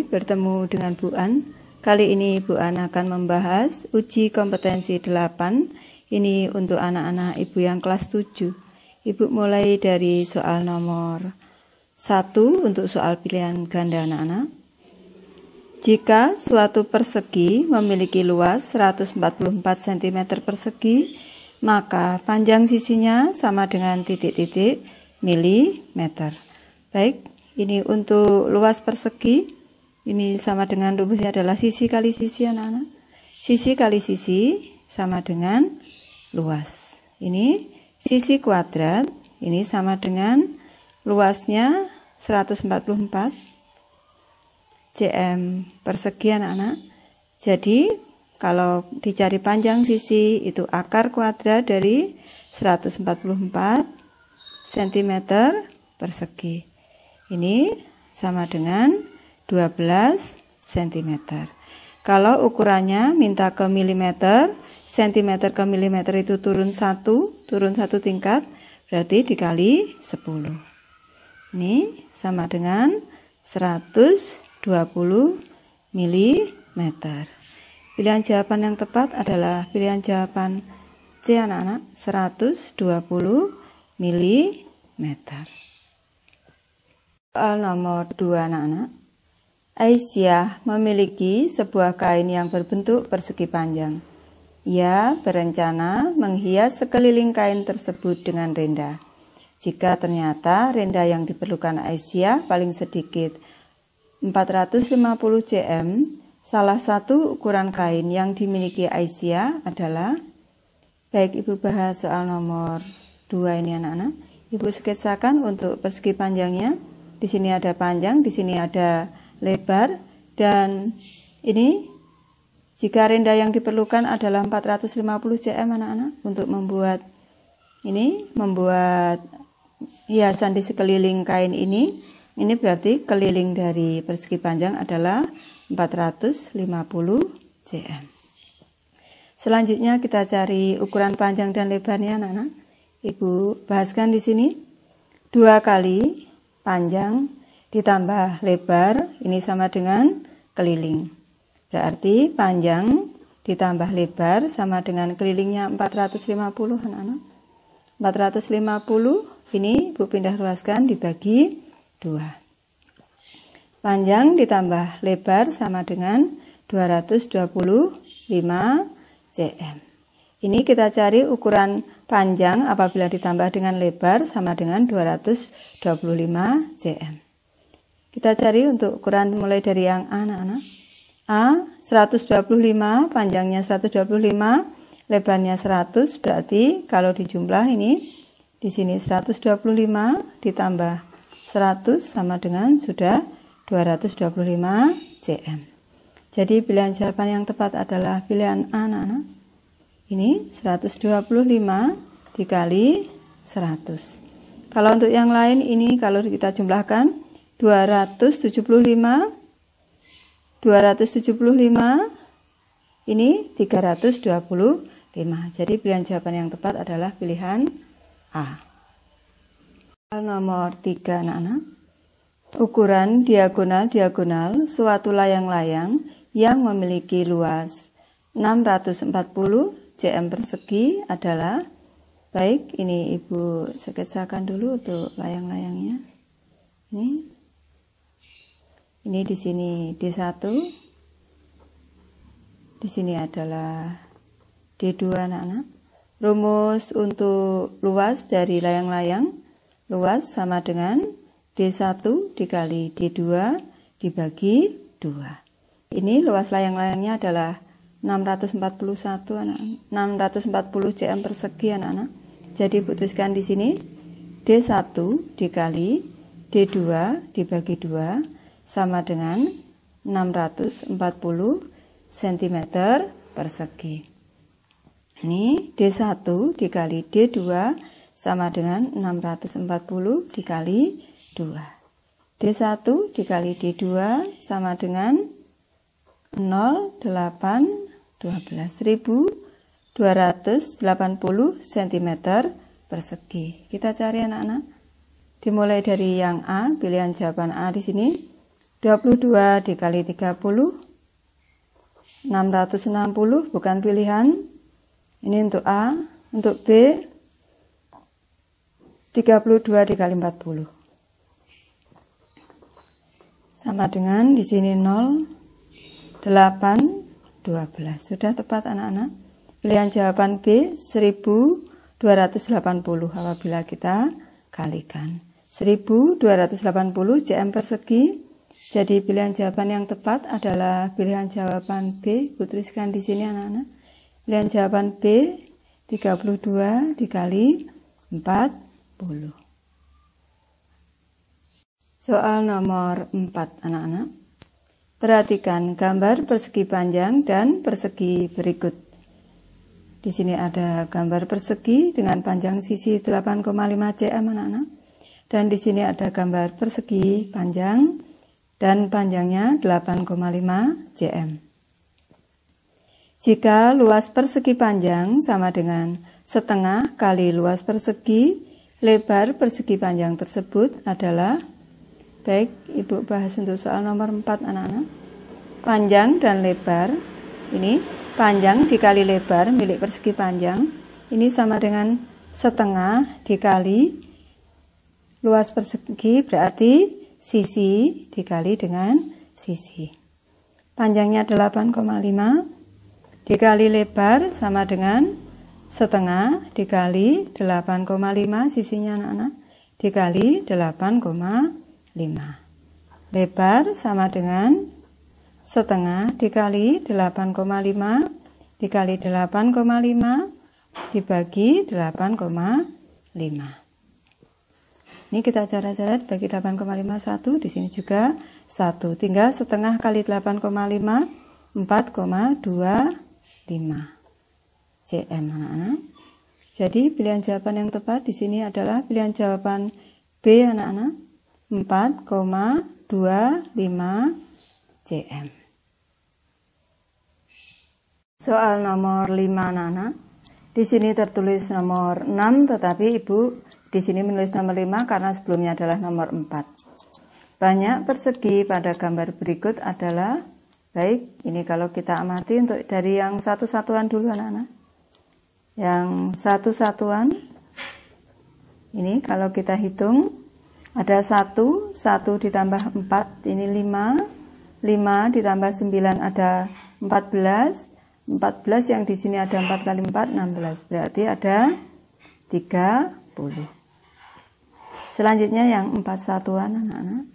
bertemu dengan Bu An. Kali ini Bu An akan membahas uji kompetensi 8, ini untuk anak-anak Ibu yang kelas 7. Ibu mulai dari soal nomor 1 untuk soal pilihan ganda anak-anak. Jika suatu persegi memiliki luas 144 cm persegi, maka panjang sisinya sama dengan titik-titik milimeter. Baik, ini untuk luas persegi ini sama dengan rumusnya adalah sisi kali sisi anak-anak. Sisi kali sisi sama dengan luas. Ini sisi kuadrat, ini sama dengan luasnya 144 cm persegi anak-anak. Jadi kalau dicari panjang sisi itu akar kuadrat dari 144 cm persegi. Ini sama dengan 12 cm. Kalau ukurannya minta ke milimeter, cm ke milimeter itu turun 1, turun 1 tingkat, berarti dikali 10. Ini sama dengan 120 mm. Pilihan jawaban yang tepat adalah pilihan jawaban C anak-anak 120 mm. Soal nomor 2 anak-anak Aisyah memiliki sebuah kain yang berbentuk persegi panjang. Ia berencana menghias sekeliling kain tersebut dengan renda. Jika ternyata renda yang diperlukan Aisyah paling sedikit 450 cm, salah satu ukuran kain yang dimiliki Aisyah adalah baik Ibu bahas soal nomor 2 ini anak-anak. Ibu sketsakan untuk persegi panjangnya. Di sini ada panjang, di sini ada lebar dan ini jika renda yang diperlukan adalah 450 cm anak-anak untuk membuat ini membuat hiasan di sekeliling kain ini ini berarti keliling dari persegi panjang adalah 450 cm selanjutnya kita cari ukuran panjang dan lebarnya anak-anak ibu bahaskan di sini dua kali panjang ditambah lebar ini sama dengan keliling. Berarti panjang ditambah lebar sama dengan kelilingnya 450 anak-anak. 450 ini Ibu pindah ruaskan dibagi 2. Panjang ditambah lebar sama dengan 225 cm. Ini kita cari ukuran panjang apabila ditambah dengan lebar sama dengan 225 cm. Kita cari untuk ukuran mulai dari yang A anak-anak. A 125, panjangnya 125, lebarnya 100, berarti kalau dijumlah ini di sini 125 ditambah 100 sama dengan sudah 225 cm. Jadi pilihan jawaban yang tepat adalah pilihan A anak-anak. Ini 125 dikali 100. Kalau untuk yang lain ini kalau kita jumlahkan 275 275 ini 325 jadi pilihan jawaban yang tepat adalah pilihan A nomor 3 anak-anak ukuran diagonal-diagonal suatu layang-layang yang memiliki luas 640 cm persegi adalah baik ini ibu sketsakan dulu untuk layang-layangnya ini ini di sini D1 di sini adalah D2 anak-anak rumus untuk luas dari layang-layang luas sama dengan D1 dikali D2 dibagi 2 ini luas layang-layangnya adalah 641 anak 640 cm persegi anak-anak jadi putuskan di sini D1 dikali D2 dibagi 2 sama dengan 640 cm persegi. Ini D1 dikali D2 sama dengan 640 dikali 2. D1 dikali D2 sama dengan 0,8 12.280 cm persegi. Kita cari anak-anak. Dimulai dari yang A, pilihan jawaban A di sini 22 dikali 30 660 bukan pilihan ini untuk A untuk B 32 dikali 40 sama dengan di sini 0 8 12 sudah tepat anak-anak pilihan jawaban B 1280 apabila kita kalikan 1280 cm persegi jadi pilihan jawaban yang tepat adalah pilihan jawaban B. Putriskan di sini anak-anak. Pilihan jawaban B 32 dikali 40. Soal nomor 4 anak-anak. Perhatikan gambar persegi panjang dan persegi berikut. Di sini ada gambar persegi dengan panjang sisi 8,5 cm anak-anak. Dan di sini ada gambar persegi panjang dan panjangnya 8,5 cm. Jika luas persegi panjang sama dengan setengah kali luas persegi, lebar persegi panjang tersebut adalah baik Ibu bahas untuk soal nomor 4 anak-anak. Panjang dan lebar ini panjang dikali lebar milik persegi panjang ini sama dengan setengah dikali luas persegi berarti sisi dikali dengan sisi. Panjangnya 8,5 dikali lebar sama dengan setengah dikali 8,5 sisinya anak-anak dikali 8,5. Lebar sama dengan setengah dikali 8,5 dikali 8,5 dibagi 8,5. Ini kita coret-coret bagi 8,5 1 di sini juga 1. Tinggal setengah kali 8,5 4,25 cm anak-anak. Jadi pilihan jawaban yang tepat di sini adalah pilihan jawaban B anak-anak 4,25 cm. Soal nomor 5 anak-anak. Di sini tertulis nomor 6 tetapi Ibu di sini menulis nomor 5 karena sebelumnya adalah nomor 4. Banyak persegi pada gambar berikut adalah baik. Ini kalau kita amati untuk dari yang satu satuan dulu anak-anak. Yang satu satuan ini kalau kita hitung ada 1, 1 ditambah 4 ini 5, 5 ditambah 9 ada 14, 14 yang di sini ada 4 kali 4 16 berarti ada 30. Selanjutnya yang empat satuan anak-anak.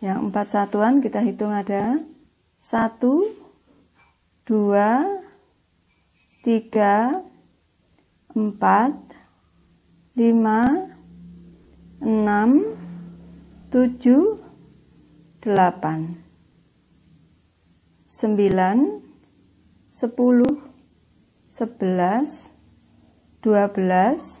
Yang empat satuan kita hitung ada satu, dua, tiga, empat, lima, enam, tujuh, delapan, sembilan, sepuluh, sebelas, dua belas,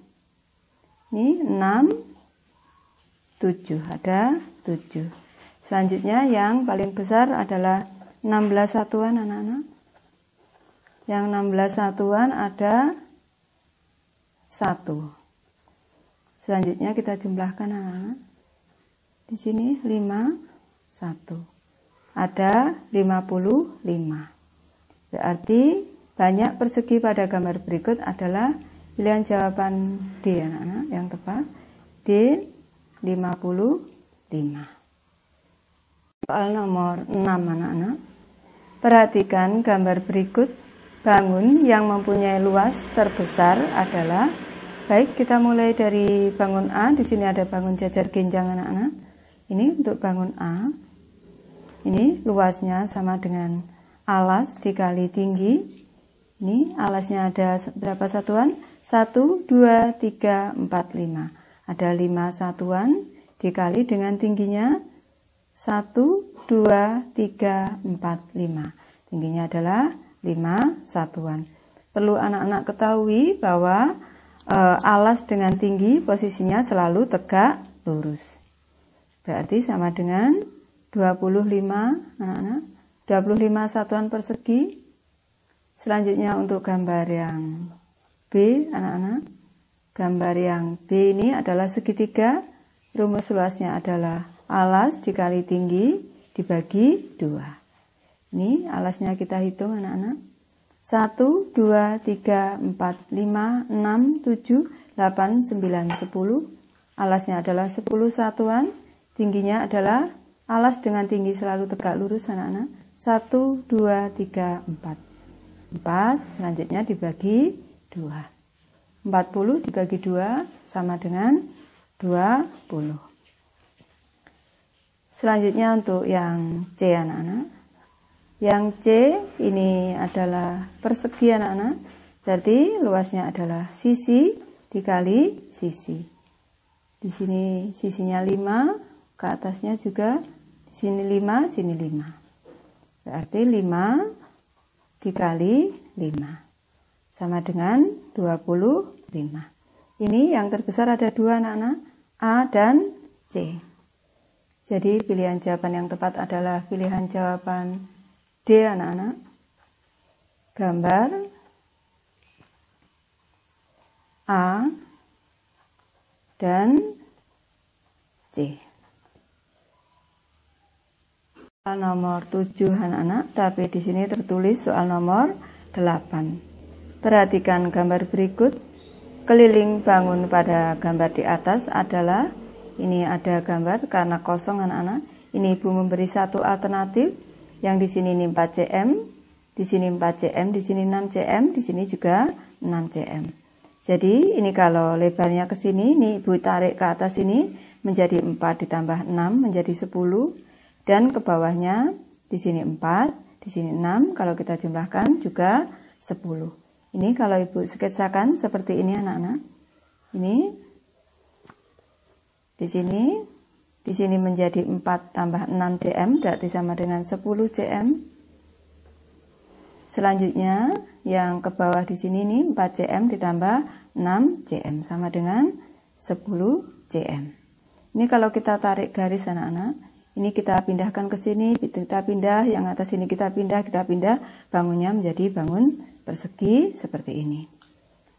Ini 6, 7. Ada 7. Selanjutnya yang paling besar adalah 16 satuan anak-anak. Yang 16 satuan ada 1. Selanjutnya kita jumlahkan anak-anak. Di sini 5, 1. Ada 55. Berarti banyak persegi pada gambar berikut adalah Pilihan jawaban D anak-anak yang tepat D 55. Soal nomor 6 anak-anak. Perhatikan gambar berikut. Bangun yang mempunyai luas terbesar adalah Baik, kita mulai dari bangun A. Di sini ada bangun jajar genjang anak-anak. Ini untuk bangun A. Ini luasnya sama dengan alas dikali tinggi. Ini alasnya ada berapa satuan? 1, 2, 3, 4, 5. Ada 5 satuan dikali dengan tingginya 1, 2, 3, 4, 5. Tingginya adalah 5 satuan. Perlu anak-anak ketahui bahwa e, alas dengan tinggi posisinya selalu tegak lurus. Berarti sama dengan 25 anak-anak. 25 satuan persegi. Selanjutnya untuk gambar yang B, anak-anak. Gambar yang B ini adalah segitiga. Rumus luasnya adalah alas dikali tinggi dibagi 2. Ini alasnya kita hitung anak-anak. 1, 2, 3, 4, 5, 6, 7, 8, 9, 10. Alasnya adalah 10 satuan. Tingginya adalah alas dengan tinggi selalu tegak lurus anak-anak. 1, 2, 3, 4. 4 selanjutnya dibagi 2 2. 40 dibagi 2 sama dengan 20. Selanjutnya untuk yang C anak-anak. Yang C ini adalah persegi anak-anak, berarti luasnya adalah sisi dikali sisi. Di sini sisinya 5, ke atasnya juga di sini 5, sini 5. Berarti 5 dikali 5 sama dengan 25. Ini yang terbesar ada dua anak-anak, A dan C. Jadi pilihan jawaban yang tepat adalah pilihan jawaban D anak-anak. Gambar A dan C. Soal nomor 7 anak-anak, tapi di sini tertulis soal nomor 8. Perhatikan gambar berikut. Keliling bangun pada gambar di atas adalah ini ada gambar karena kosong anak-anak. Ini ibu memberi satu alternatif yang di sini ini 4 cm, di sini 4 cm, di sini 6 cm, di sini juga 6 cm. Jadi ini kalau lebarnya ke sini, ini ibu tarik ke atas ini menjadi 4 ditambah 6 menjadi 10 dan ke bawahnya di sini 4, di sini 6 kalau kita jumlahkan juga 10. Ini kalau Ibu sketsakan seperti ini anak-anak. Ini di sini di sini menjadi 4 tambah 6 cm berarti sama dengan 10 cm. Selanjutnya yang ke bawah di sini ini 4 cm ditambah 6 cm sama dengan 10 cm. Ini kalau kita tarik garis anak-anak, ini kita pindahkan ke sini, kita pindah, yang atas ini kita pindah, kita pindah, bangunnya menjadi bangun persegi seperti ini.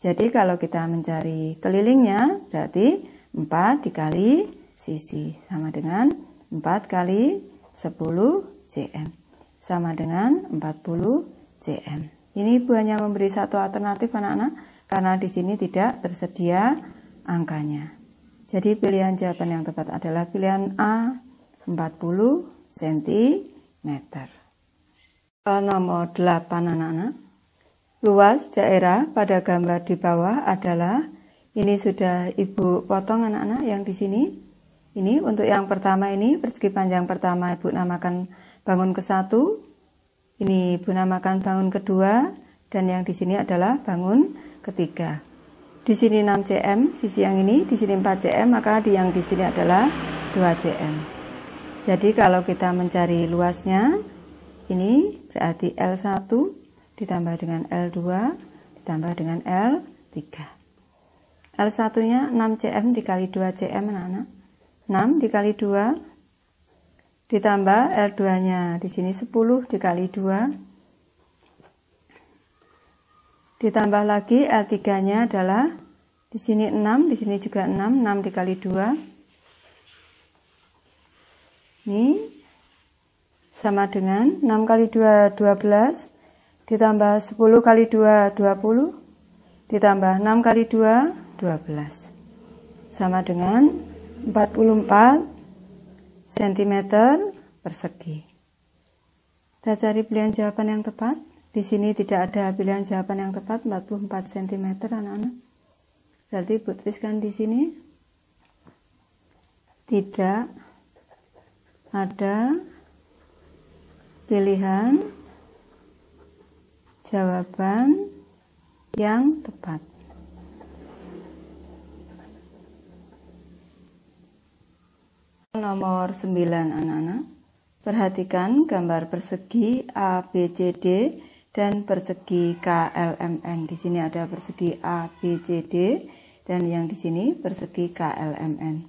Jadi kalau kita mencari kelilingnya berarti 4 dikali sisi sama dengan 4 kali 10 cm sama dengan 40 cm. Ini Ibu hanya memberi satu alternatif anak-anak karena di sini tidak tersedia angkanya. Jadi pilihan jawaban yang tepat adalah pilihan A 40 cm. Nomor 8 anak-anak. Luas daerah pada gambar di bawah adalah ini sudah Ibu potong anak-anak yang di sini. Ini untuk yang pertama ini persegi panjang pertama Ibu namakan bangun ke satu. Ini Ibu namakan bangun kedua dan yang di sini adalah bangun ketiga. Di sini 6 cm, sisi yang ini di sini 4 cm, maka di yang di sini adalah 2 cm. Jadi kalau kita mencari luasnya, ini berarti L1 ditambah dengan L2 ditambah dengan L3. L1-nya 6CM dikali 2CM anak-anak. 6 dikali 2 ditambah L2-nya di sini 10 dikali 2 ditambah lagi L3-nya adalah di sini 6, di sini juga 6, 6 dikali 2 ini sama dengan 6 kali 2 12 ditambah 10 kali 2 20 ditambah 6 kali 2 12 sama dengan 44 cm persegi kita cari pilihan jawaban yang tepat di sini tidak ada pilihan jawaban yang tepat 44 cm anak-anak berarti ibu kan di sini tidak ada pilihan jawaban yang tepat. Nomor 9 anak-anak. Perhatikan gambar persegi ABCD dan persegi KLMN. Di sini ada persegi ABCD dan yang di sini persegi KLMN.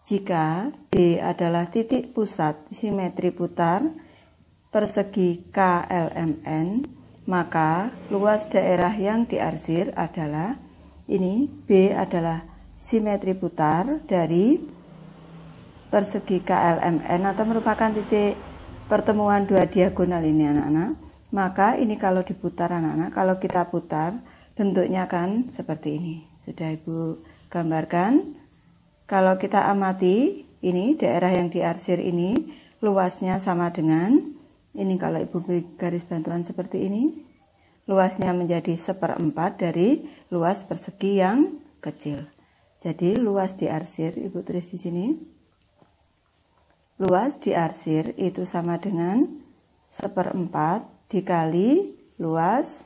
Jika D adalah titik pusat simetri putar persegi KLMN maka luas daerah yang diarsir adalah ini B adalah simetri putar dari persegi KLMN atau merupakan titik pertemuan dua diagonal ini anak-anak. Maka ini kalau diputar anak-anak, kalau kita putar bentuknya kan seperti ini. Sudah Ibu gambarkan. Kalau kita amati ini daerah yang diarsir ini luasnya sama dengan ini kalau ibu beri garis bantuan seperti ini luasnya menjadi seperempat dari luas persegi yang kecil jadi luas diarsir ibu tulis di sini luas diarsir itu sama dengan seperempat dikali luas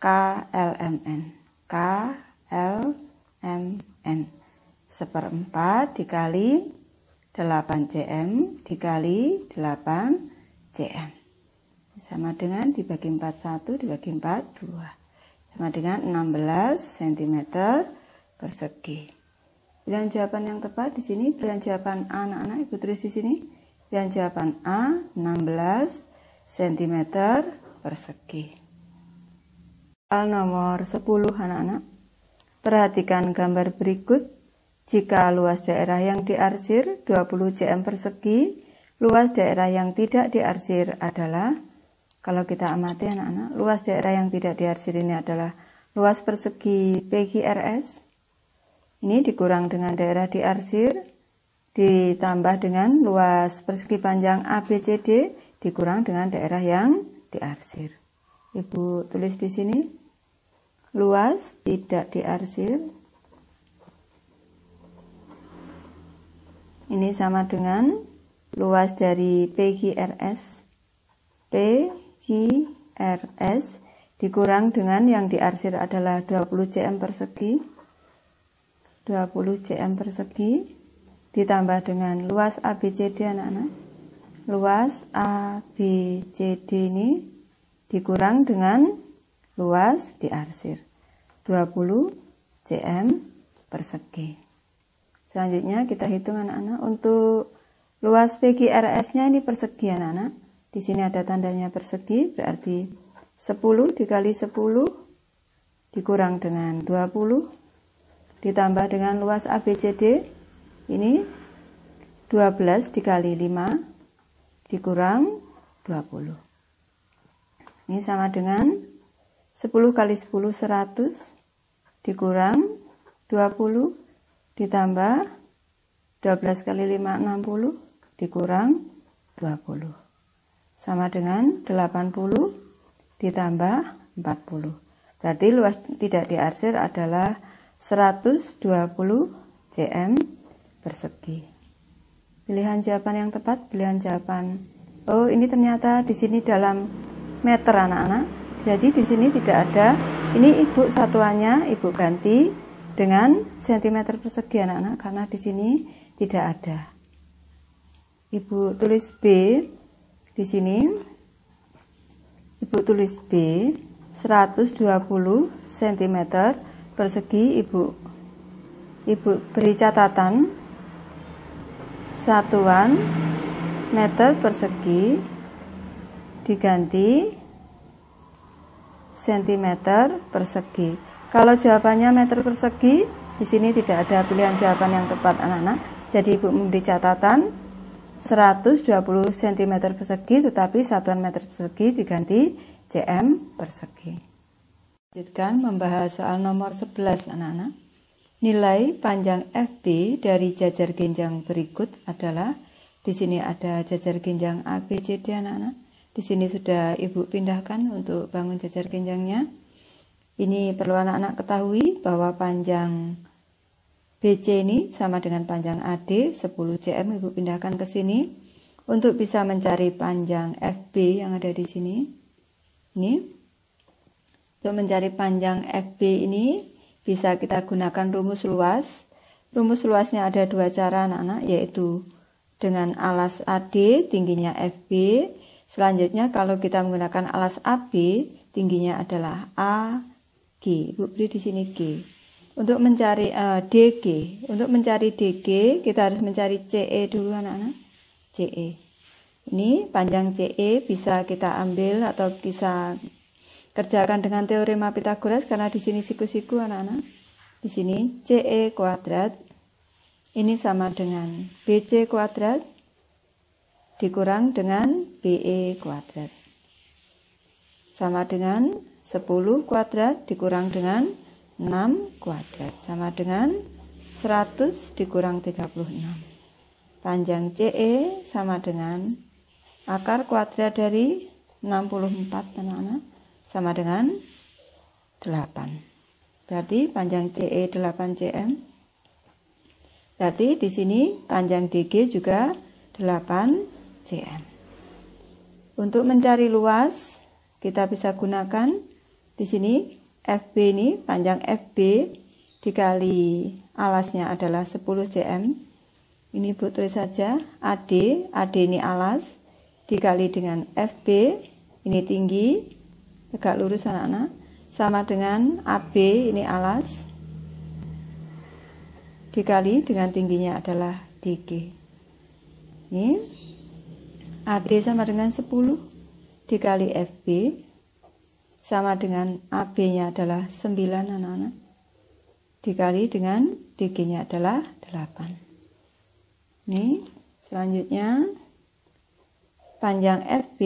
KLMN KLMN seperempat dikali 8 cm dikali 8 CN sama dengan dibagi 41 dibagi 42 sama dengan 16 cm persegi pilihan jawaban yang tepat di sini pilihan jawaban A anak-anak ibu tulis di sini pilihan jawaban A 16 cm persegi soal nomor 10 anak-anak perhatikan gambar berikut jika luas daerah yang diarsir 20 cm persegi Luas daerah yang tidak diarsir adalah kalau kita amati anak-anak, luas daerah yang tidak diarsir ini adalah luas persegi PGRS. Ini dikurang dengan daerah diarsir ditambah dengan luas persegi panjang ABCD dikurang dengan daerah yang diarsir. Ibu tulis di sini luas tidak diarsir ini sama dengan luas dari PGRS PGRS dikurang dengan yang diarsir adalah 20 cm persegi 20 cm persegi ditambah dengan luas ABCD anak-anak luas ABCD ini dikurang dengan luas diarsir 20 cm persegi selanjutnya kita hitung anak-anak untuk Luas PGRS-nya ini persegian anak. Di sini ada tandanya persegi, berarti 10 dikali 10 dikurang dengan 20 ditambah dengan luas ABCD ini 12 dikali 5 dikurang 20. Ini sama dengan 10 kali 10 100 dikurang 20 ditambah 12 kali 5 60 dikurang 20 sama dengan 80 ditambah 40 berarti luas tidak diarsir adalah 120 cm persegi pilihan jawaban yang tepat pilihan jawaban oh ini ternyata di sini dalam meter anak-anak jadi di sini tidak ada ini ibu satuannya ibu ganti dengan sentimeter persegi anak-anak karena di sini tidak ada Ibu tulis B di sini. Ibu tulis B 120 cm persegi Ibu. Ibu beri catatan satuan meter persegi diganti cm persegi. Kalau jawabannya meter persegi, di sini tidak ada pilihan jawaban yang tepat anak-anak. Jadi Ibu memberi catatan 120 cm persegi tetapi satuan meter persegi diganti cm persegi. Lanjutkan membahas soal nomor 11 anak-anak. Nilai panjang FB dari jajar genjang berikut adalah di sini ada jajar genjang ABCD anak-anak. Di sini sudah Ibu pindahkan untuk bangun jajar genjangnya. Ini perlu anak-anak ketahui bahwa panjang BC ini sama dengan panjang AD 10 cm Ibu pindahkan ke sini untuk bisa mencari panjang FB yang ada di sini. Ini. Untuk mencari panjang FB ini bisa kita gunakan rumus luas. Rumus luasnya ada dua cara anak-anak yaitu dengan alas AD tingginya FB. Selanjutnya kalau kita menggunakan alas AB tingginya adalah AG. Ibu beri di sini G untuk mencari uh, eh, DG untuk mencari DG kita harus mencari CE dulu anak-anak CE ini panjang CE bisa kita ambil atau bisa kerjakan dengan teorema Pitagoras karena di sini siku-siku anak-anak di sini CE kuadrat ini sama dengan BC kuadrat dikurang dengan BE kuadrat sama dengan 10 kuadrat dikurang dengan 6 kuadrat sama dengan 100 dikurang 36 panjang CE sama dengan akar kuadrat dari 64 anak-anak sama dengan 8 berarti panjang CE 8 cm berarti di sini panjang DG juga 8 cm untuk mencari luas kita bisa gunakan di sini FB ini panjang FB dikali alasnya adalah 10 cm ini butuh tulis saja AD AD ini alas dikali dengan FB ini tinggi tegak lurus anak-anak sama dengan AB ini alas dikali dengan tingginya adalah DG ini AD sama dengan 10 dikali FB sama dengan AB-nya adalah 9 anak-anak dikali dengan DG-nya adalah 8 ini selanjutnya panjang FB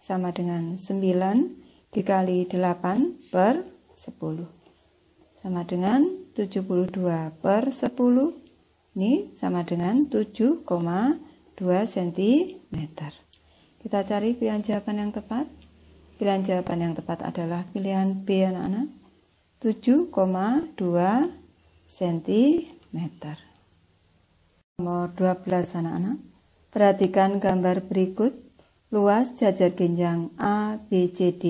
sama dengan 9 dikali 8 per 10 sama dengan 72 per 10 ini sama dengan 7,2 cm kita cari pilihan jawaban yang tepat Pilihan jawaban yang tepat adalah pilihan B anak-anak. 7,2 cm. Nomor 12 anak-anak. Perhatikan gambar berikut. Luas jajar genjang A, B, C, D,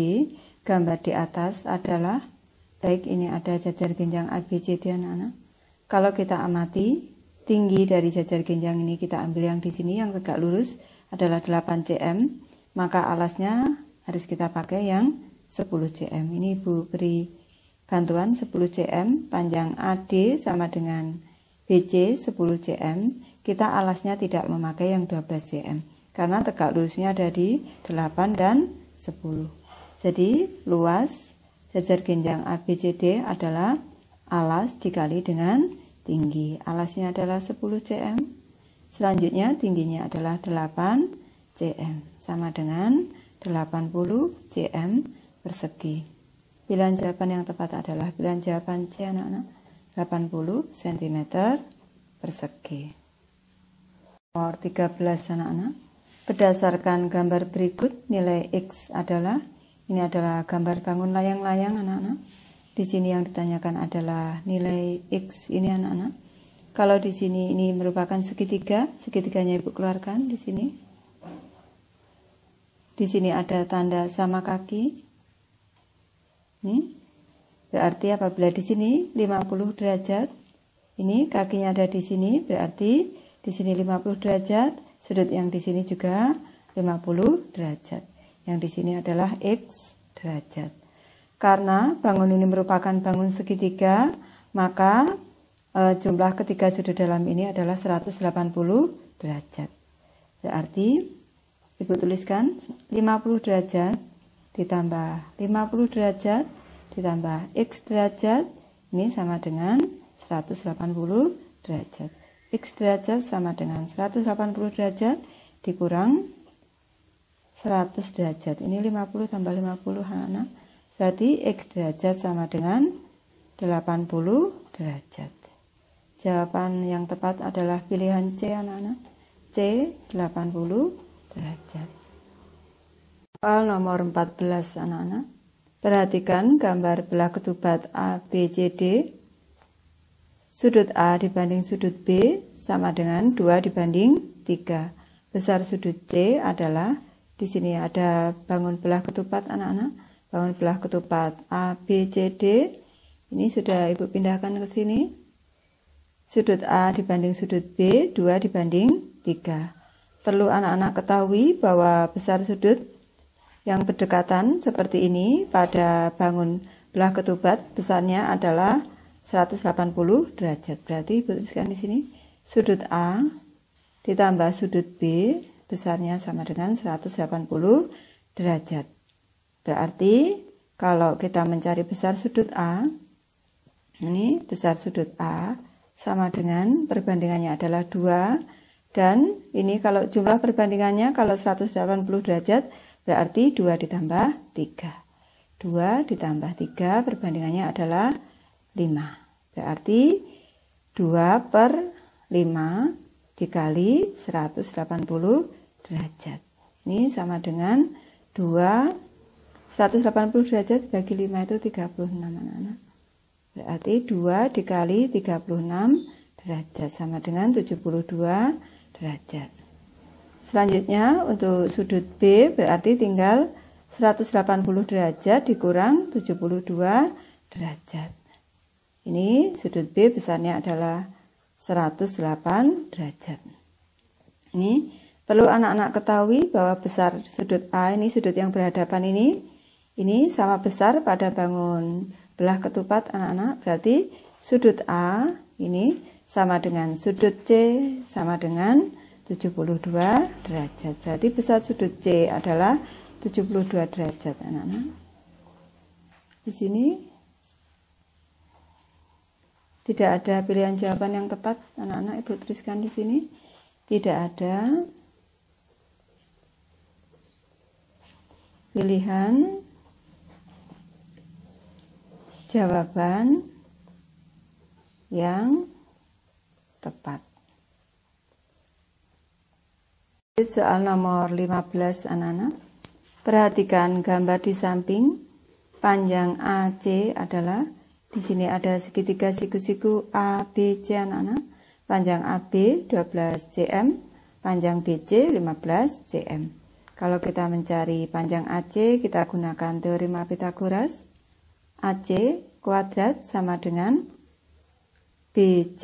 gambar di atas adalah baik ini ada jajar genjang A, B, C, D anak-anak. Kalau kita amati, tinggi dari jajar genjang ini kita ambil yang di sini yang tegak lurus adalah 8 cm, maka alasnya harus kita pakai yang 10 cm ini Ibu beri bantuan 10 cm panjang AD sama dengan BC 10 cm kita alasnya tidak memakai yang 12 cm karena tegak lurusnya ada di 8 dan 10 jadi luas jajar genjang ABCD adalah alas dikali dengan tinggi alasnya adalah 10 cm selanjutnya tingginya adalah 8 cm sama dengan 80 cm persegi. Pilihan jawaban yang tepat adalah pilihan jawaban C anak-anak 80 cm persegi. Nomor 13 anak-anak. Berdasarkan gambar berikut, nilai X adalah ini adalah gambar bangun layang-layang anak-anak. Di sini yang ditanyakan adalah nilai X ini anak-anak. Kalau di sini ini merupakan segitiga, segitiganya Ibu keluarkan di sini di sini ada tanda sama kaki. Ini. Berarti apabila di sini 50 derajat, ini kakinya ada di sini, berarti di sini 50 derajat, sudut yang di sini juga 50 derajat. Yang di sini adalah X derajat. Karena bangun ini merupakan bangun segitiga, maka e, jumlah ketiga sudut dalam ini adalah 180 derajat. Berarti Ibu tuliskan 50 derajat ditambah 50 derajat ditambah X derajat ini sama dengan 180 derajat. X derajat sama dengan 180 derajat dikurang 100 derajat. Ini 50 tambah 50 anak Berarti X derajat sama dengan 80 derajat. Jawaban yang tepat adalah pilihan C anak-anak. C 80 derajat. Soal nomor 14 anak-anak. Perhatikan gambar belah ketupat ABCD. Sudut A dibanding sudut B sama dengan 2 dibanding 3. Besar sudut C adalah di sini ada bangun belah ketupat anak-anak. Bangun belah ketupat A, B, C, D. Ini sudah Ibu pindahkan ke sini. Sudut A dibanding sudut B, 2 dibanding 3. Perlu anak-anak ketahui bahwa besar sudut yang berdekatan seperti ini pada bangun belah ketubat besarnya adalah 180 derajat. Berarti tuliskan di sini sudut A ditambah sudut B besarnya sama dengan 180 derajat. Berarti kalau kita mencari besar sudut A, ini besar sudut A sama dengan perbandingannya adalah 2 dan ini kalau jumlah perbandingannya kalau 180 derajat berarti 2 ditambah 3. 2 ditambah 3 perbandingannya adalah 5. Berarti 2 per 5 dikali 180 derajat. Ini sama dengan 2 180 derajat bagi 5 itu 36 anak-anak. Berarti 2 dikali 36 derajat sama dengan 72 derajat derajat. Selanjutnya untuk sudut B berarti tinggal 180 derajat dikurang 72 derajat. Ini sudut B besarnya adalah 108 derajat. Ini perlu anak-anak ketahui bahwa besar sudut A ini sudut yang berhadapan ini ini sama besar pada bangun belah ketupat anak-anak berarti sudut A ini sama dengan sudut C sama dengan 72 derajat. Berarti besar sudut C adalah 72 derajat, anak-anak. Di sini tidak ada pilihan jawaban yang tepat, anak-anak. Ibu tuliskan di sini. Tidak ada pilihan jawaban yang tepat. Soal nomor 15 anak-anak. Perhatikan gambar di samping. Panjang AC adalah di sini ada segitiga siku-siku ABC anak-anak. Panjang AB 12 cm, panjang BC 15 cm. Kalau kita mencari panjang AC, kita gunakan teorema Pitagoras. AC kuadrat sama dengan BC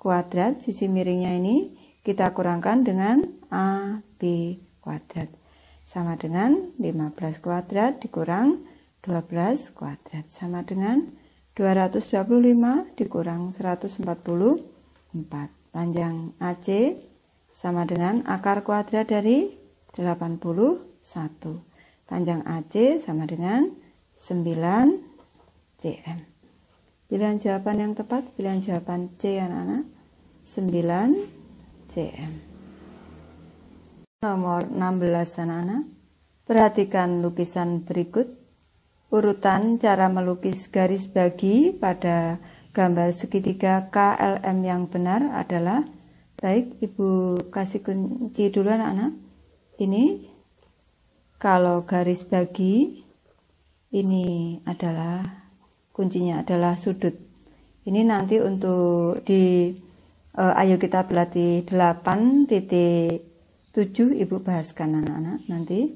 kuadrat sisi miringnya ini kita kurangkan dengan a b kuadrat sama dengan 15 kuadrat dikurang 12 kuadrat sama dengan 225 dikurang 144 panjang AC sama dengan akar kuadrat dari 81 panjang AC sama dengan 9 cm Pilihan jawaban yang tepat, pilihan jawaban C anak-anak. 9 CM. Nomor 16 anak-anak. Perhatikan lukisan berikut. Urutan cara melukis garis bagi pada gambar segitiga KLM yang benar adalah Baik, Ibu kasih kunci dulu anak-anak. Ini kalau garis bagi ini adalah kuncinya adalah sudut. Ini nanti untuk di e, ayo kita berlatih 8.7 Ibu bahaskan anak-anak nanti.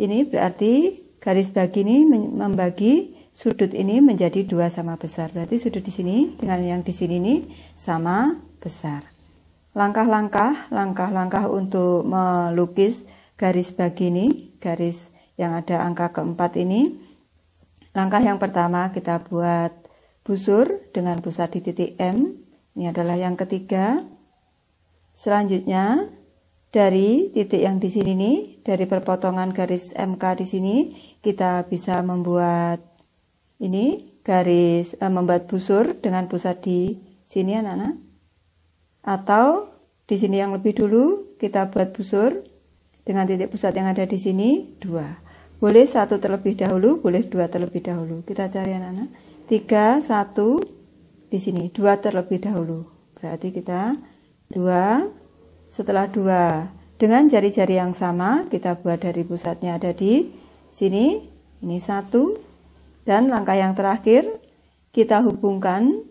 Ini berarti garis bagi ini membagi sudut ini menjadi dua sama besar. Berarti sudut di sini dengan yang di sini ini sama besar. Langkah-langkah, langkah-langkah untuk melukis garis bagi ini, garis yang ada angka keempat ini Langkah yang pertama kita buat busur dengan pusat di titik M. Ini adalah yang ketiga. Selanjutnya dari titik yang di sini nih, dari perpotongan garis MK di sini, kita bisa membuat ini garis eh, membuat busur dengan pusat di sini anak-anak. Atau di sini yang lebih dulu kita buat busur dengan titik pusat yang ada di sini dua. Boleh satu terlebih dahulu, boleh dua terlebih dahulu. Kita cari anak-anak. Tiga, satu, di sini. Dua terlebih dahulu. Berarti kita dua, setelah dua. Dengan jari-jari yang sama, kita buat dari pusatnya ada di sini. Ini satu. Dan langkah yang terakhir, kita hubungkan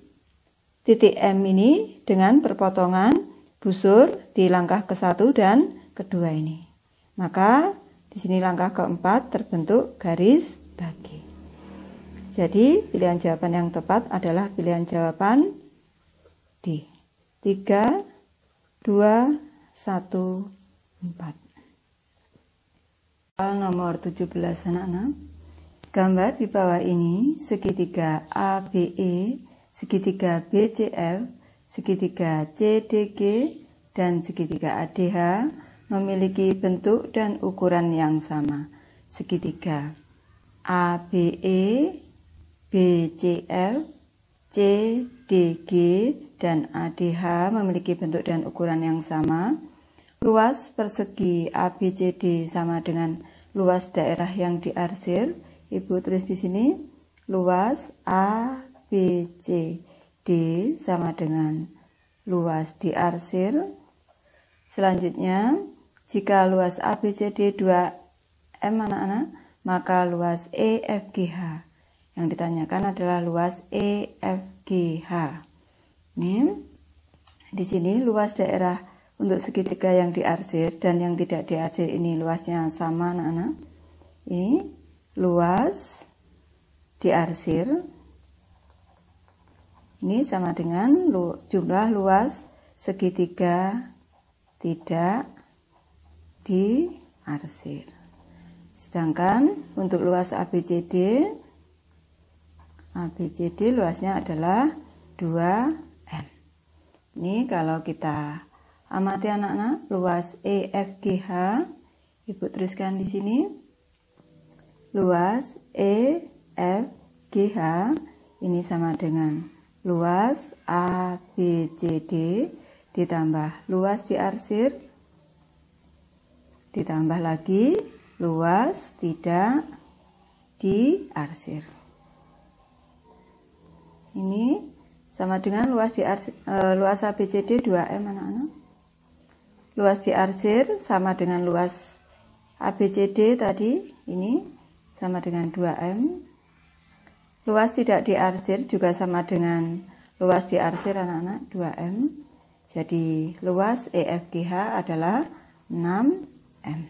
titik M ini dengan perpotongan busur di langkah ke satu dan kedua ini. Maka di sini langkah keempat terbentuk garis bagi. Jadi pilihan jawaban yang tepat adalah pilihan jawaban D. 3, 2, 1, 4. Soal nomor 17 anak-anak. Gambar di bawah ini segitiga ABE, segitiga BCF, segitiga CDG, dan segitiga ADH memiliki bentuk dan ukuran yang sama. Segitiga ABE, BCF, CDG, dan ADH memiliki bentuk dan ukuran yang sama. Luas persegi ABCD sama dengan luas daerah yang diarsir. Ibu tulis di sini luas ABCD sama dengan luas diarsir. Selanjutnya, jika luas ABCD 2M anak-anak, maka luas EFGH. Yang ditanyakan adalah luas EFGH. Nih, di sini luas daerah untuk segitiga yang diarsir dan yang tidak diarsir ini luasnya sama anak-anak. Ini luas diarsir. Ini sama dengan lu, jumlah luas segitiga tidak di arsir. Sedangkan untuk luas ABCD, ABCD luasnya adalah 2 m. Ini kalau kita amati anak-anak, luas EFGH, Ibu teruskan di sini. Luas EFGH ini sama dengan luas ABCD ditambah luas di arsir ditambah lagi luas tidak diarsir ini sama dengan luas di arsir, e, luas ABCD 2M anak-anak luas diarsir sama dengan luas ABCD tadi ini sama dengan 2M luas tidak diarsir juga sama dengan luas diarsir anak-anak 2M jadi luas EFGH adalah 6 M.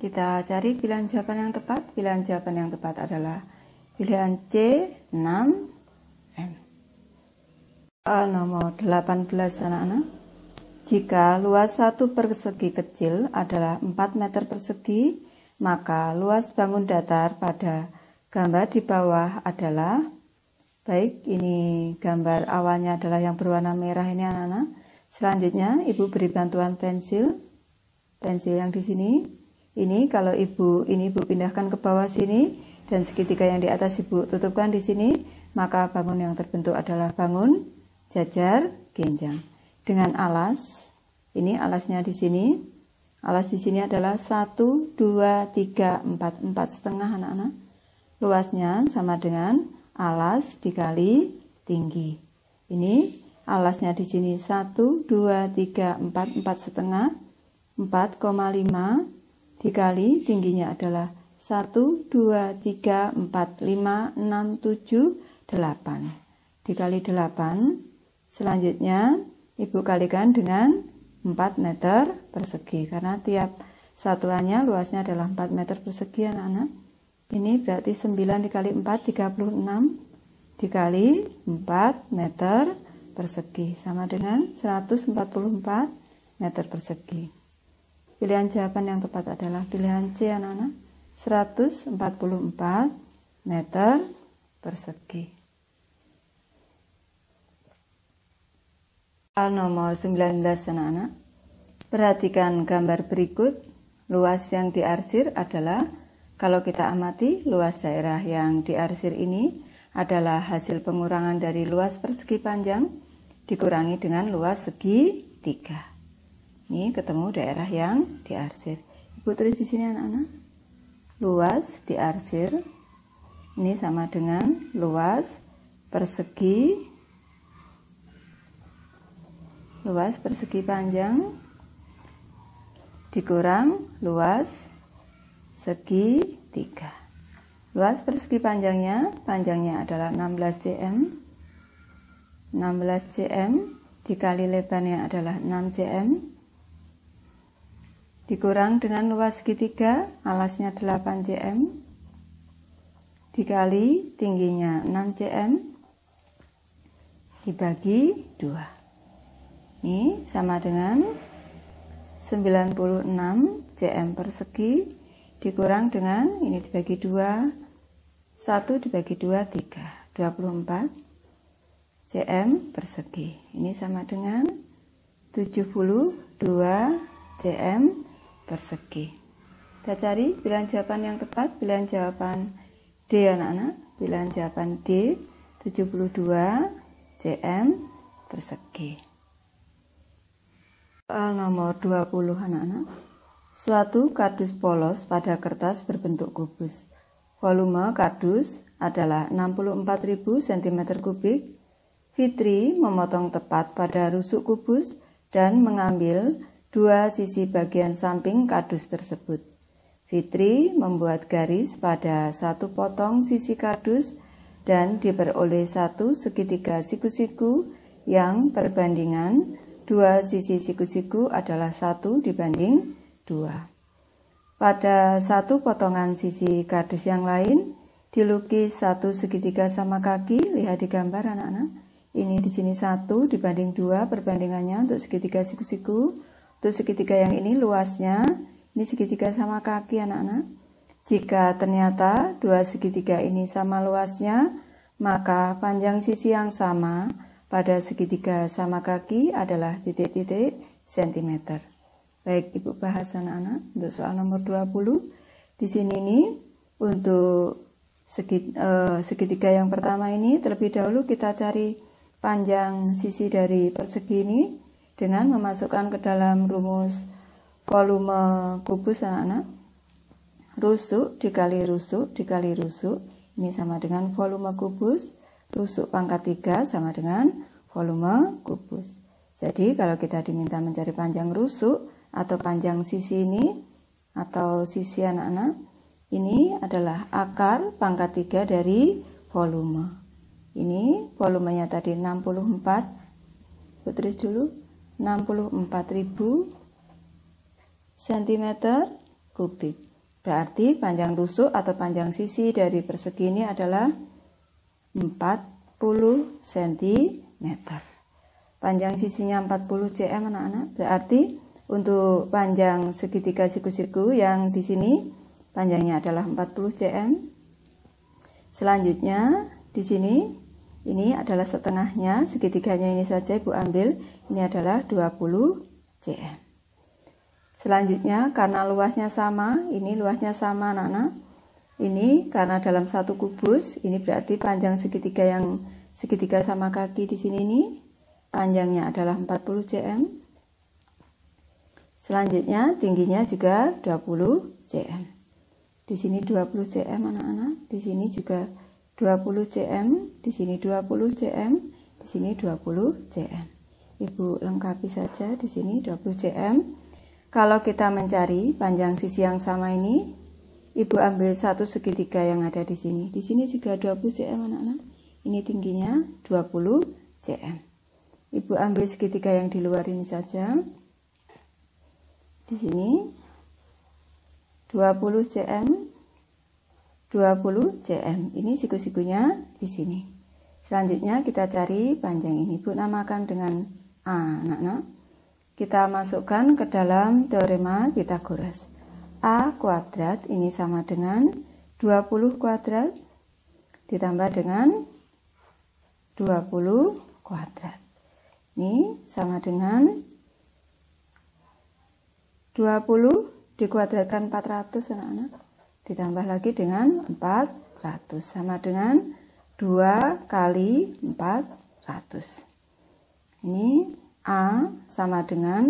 Kita cari pilihan jawaban yang tepat. Pilihan jawaban yang tepat adalah pilihan C 6 M. Soal nomor 18 anak-anak. Jika luas satu persegi kecil adalah 4 meter persegi, maka luas bangun datar pada gambar di bawah adalah baik ini gambar awalnya adalah yang berwarna merah ini anak-anak. Selanjutnya ibu beri bantuan pensil pensil yang di sini. Ini kalau ibu ini ibu pindahkan ke bawah sini dan segitiga yang di atas ibu tutupkan di sini, maka bangun yang terbentuk adalah bangun jajar genjang dengan alas. Ini alasnya di sini. Alas di sini adalah satu dua tiga empat empat setengah anak-anak. Luasnya sama dengan alas dikali tinggi. Ini alasnya di sini satu dua tiga empat empat setengah 4,5 dikali tingginya adalah 1, 2, 3, 4, 5, 6, 7, 8. Dikali 8, selanjutnya Ibu kalikan dengan 4 meter persegi. Karena tiap satuannya luasnya adalah 4 meter persegi anak-anak. Ini berarti 9 dikali 4, 36. Dikali 4 meter persegi. Sama dengan 144 meter persegi. Pilihan jawaban yang tepat adalah pilihan C anak-anak. 144 meter persegi. Soal nomor 19 anak-anak. Perhatikan gambar berikut. Luas yang diarsir adalah kalau kita amati luas daerah yang diarsir ini adalah hasil pengurangan dari luas persegi panjang dikurangi dengan luas segi 3. Ini ketemu daerah yang diarsir. Ibu tulis di sini anak-anak. Luas diarsir. Ini sama dengan luas persegi luas persegi panjang dikurang luas segi 3 luas persegi panjangnya panjangnya adalah 16 cm 16 cm dikali lebarnya adalah 6 cm dikurang dengan luas segitiga alasnya 8 cm dikali tingginya 6 cm dibagi 2 ini sama dengan 96 cm persegi dikurang dengan ini dibagi 2 1 dibagi 2 3 24 cm persegi ini sama dengan 72 cm persegi. Kita cari pilihan jawaban yang tepat, pilihan jawaban D anak-anak, pilihan jawaban D 72 cm persegi. Soal nomor 20 anak-anak. Suatu kardus polos pada kertas berbentuk kubus. Volume kardus adalah 64.000 cm3. Fitri memotong tepat pada rusuk kubus dan mengambil dua sisi bagian samping kardus tersebut. Fitri membuat garis pada satu potong sisi kardus dan diperoleh satu segitiga siku-siku yang perbandingan dua sisi siku-siku adalah satu dibanding dua. Pada satu potongan sisi kardus yang lain, dilukis satu segitiga sama kaki. Lihat di gambar anak-anak. Ini di sini satu dibanding dua perbandingannya untuk segitiga siku-siku. Untuk segitiga yang ini luasnya, ini segitiga sama kaki anak-anak. Jika ternyata dua segitiga ini sama luasnya, maka panjang sisi yang sama pada segitiga sama kaki adalah titik-titik cm. Baik, Ibu bahas anak-anak untuk soal nomor 20. Di sini ini untuk segit, eh, segitiga yang pertama ini terlebih dahulu kita cari panjang sisi dari persegi ini dengan memasukkan ke dalam rumus volume kubus anak-anak rusuk dikali rusuk dikali rusuk ini sama dengan volume kubus rusuk pangkat 3 sama dengan volume kubus jadi kalau kita diminta mencari panjang rusuk atau panjang sisi ini atau sisi anak-anak ini adalah akar pangkat 3 dari volume ini volumenya tadi 64 putris dulu 64.000 cm kubik. Berarti panjang rusuk atau panjang sisi dari persegi ini adalah 40 cm. Panjang sisinya 40 cm anak-anak. Berarti untuk panjang segitiga siku-siku yang di sini panjangnya adalah 40 cm. Selanjutnya di sini ini adalah setengahnya, segitiganya ini saja Ibu ambil ini adalah 20 cm. Selanjutnya, karena luasnya sama, ini luasnya sama Nana. Ini karena dalam satu kubus, ini berarti panjang segitiga yang segitiga sama kaki di sini ini. Panjangnya adalah 40 cm. Selanjutnya, tingginya juga 20 cm. Di sini 20 cm anak-anak, di sini juga 20 cm, di sini 20 cm, di sini 20 cm. Ibu lengkapi saja di sini 20 cm. Kalau kita mencari panjang sisi yang sama ini, Ibu ambil satu segitiga yang ada di sini. Di sini juga 20 cm anak-anak. Ini tingginya 20 cm. Ibu ambil segitiga yang di luar ini saja. Di sini 20 cm 20 cm. Ini siku-sikunya di sini. Selanjutnya kita cari panjang ini. Ibu namakan dengan anak-anak kita masukkan ke dalam teorema Pitagoras A kuadrat ini sama dengan 20 kuadrat ditambah dengan 20 kuadrat ini sama dengan 20 dikuadratkan 400 anak-anak ditambah lagi dengan 400 sama dengan 2 kali 400 ini A sama dengan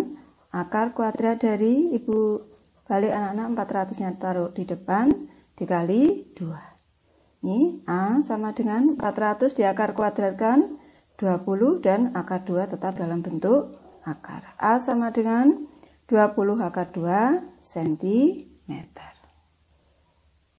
akar kuadrat dari ibu balik anak-anak 400-nya taruh di depan dikali 2. Ini A sama dengan 400 di diakar kuadratkan 20 dan akar 2 tetap dalam bentuk akar. A sama dengan 20 akar 2 cm.